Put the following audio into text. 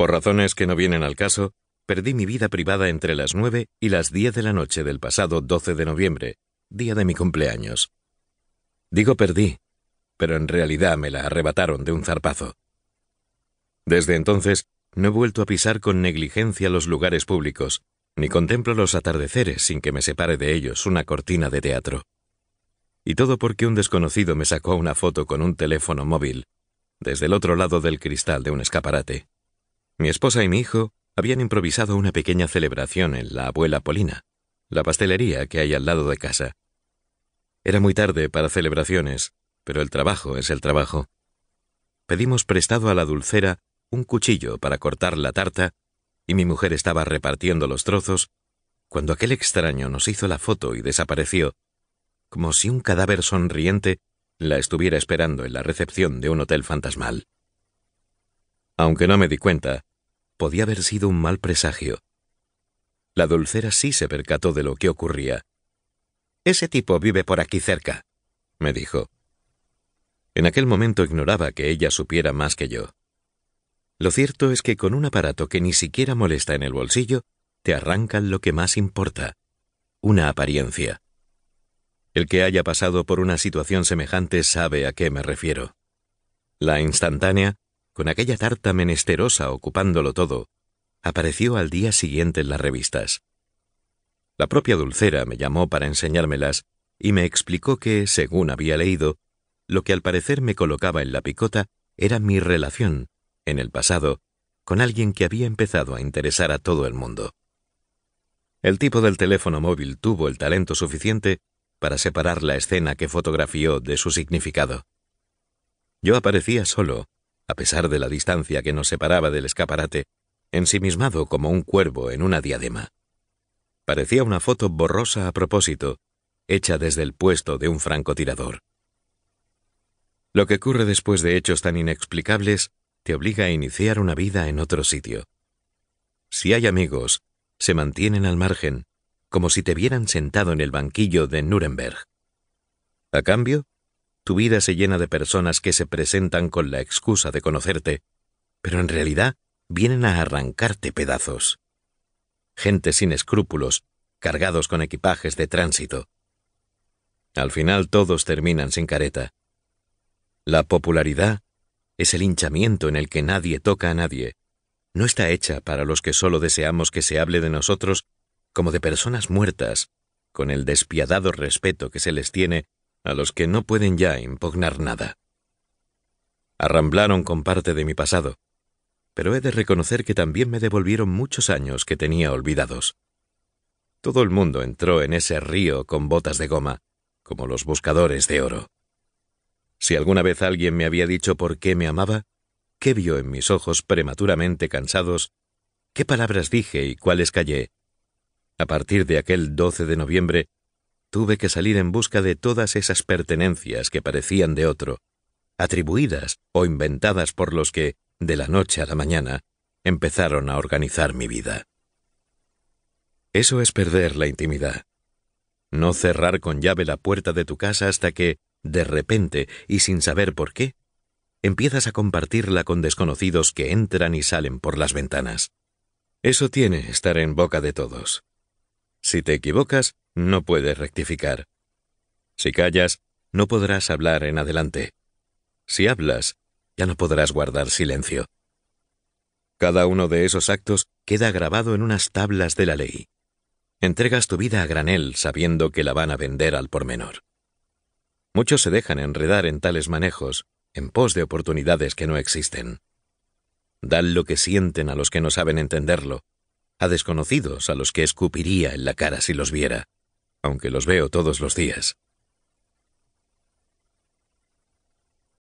Por razones que no vienen al caso, perdí mi vida privada entre las 9 y las 10 de la noche del pasado 12 de noviembre, día de mi cumpleaños. Digo perdí, pero en realidad me la arrebataron de un zarpazo. Desde entonces, no he vuelto a pisar con negligencia los lugares públicos, ni contemplo los atardeceres sin que me separe de ellos una cortina de teatro. Y todo porque un desconocido me sacó una foto con un teléfono móvil, desde el otro lado del cristal de un escaparate. Mi esposa y mi hijo habían improvisado una pequeña celebración en la abuela Polina, la pastelería que hay al lado de casa. Era muy tarde para celebraciones, pero el trabajo es el trabajo. Pedimos prestado a la dulcera un cuchillo para cortar la tarta y mi mujer estaba repartiendo los trozos cuando aquel extraño nos hizo la foto y desapareció, como si un cadáver sonriente la estuviera esperando en la recepción de un hotel fantasmal. Aunque no me di cuenta, podía haber sido un mal presagio. La dulcera sí se percató de lo que ocurría. Ese tipo vive por aquí cerca, me dijo. En aquel momento ignoraba que ella supiera más que yo. Lo cierto es que con un aparato que ni siquiera molesta en el bolsillo, te arrancan lo que más importa, una apariencia. El que haya pasado por una situación semejante sabe a qué me refiero. La instantánea con aquella tarta menesterosa ocupándolo todo, apareció al día siguiente en las revistas. La propia Dulcera me llamó para enseñármelas y me explicó que, según había leído, lo que al parecer me colocaba en la picota era mi relación, en el pasado, con alguien que había empezado a interesar a todo el mundo. El tipo del teléfono móvil tuvo el talento suficiente para separar la escena que fotografió de su significado. Yo aparecía solo, a pesar de la distancia que nos separaba del escaparate, ensimismado como un cuervo en una diadema. Parecía una foto borrosa a propósito, hecha desde el puesto de un francotirador. Lo que ocurre después de hechos tan inexplicables te obliga a iniciar una vida en otro sitio. Si hay amigos, se mantienen al margen, como si te vieran sentado en el banquillo de Nuremberg. A cambio, tu vida se llena de personas que se presentan con la excusa de conocerte, pero en realidad vienen a arrancarte pedazos. Gente sin escrúpulos, cargados con equipajes de tránsito. Al final todos terminan sin careta. La popularidad es el hinchamiento en el que nadie toca a nadie. No está hecha para los que solo deseamos que se hable de nosotros como de personas muertas, con el despiadado respeto que se les tiene a los que no pueden ya impugnar nada. Arramblaron con parte de mi pasado, pero he de reconocer que también me devolvieron muchos años que tenía olvidados. Todo el mundo entró en ese río con botas de goma, como los buscadores de oro. Si alguna vez alguien me había dicho por qué me amaba, qué vio en mis ojos prematuramente cansados, qué palabras dije y cuáles callé, a partir de aquel 12 de noviembre tuve que salir en busca de todas esas pertenencias que parecían de otro, atribuidas o inventadas por los que, de la noche a la mañana, empezaron a organizar mi vida. Eso es perder la intimidad. No cerrar con llave la puerta de tu casa hasta que, de repente y sin saber por qué, empiezas a compartirla con desconocidos que entran y salen por las ventanas. Eso tiene estar en boca de todos. Si te equivocas, no puedes rectificar. Si callas, no podrás hablar en adelante. Si hablas, ya no podrás guardar silencio. Cada uno de esos actos queda grabado en unas tablas de la ley. Entregas tu vida a granel sabiendo que la van a vender al por menor. Muchos se dejan enredar en tales manejos, en pos de oportunidades que no existen. Dan lo que sienten a los que no saben entenderlo, a desconocidos a los que escupiría en la cara si los viera, aunque los veo todos los días.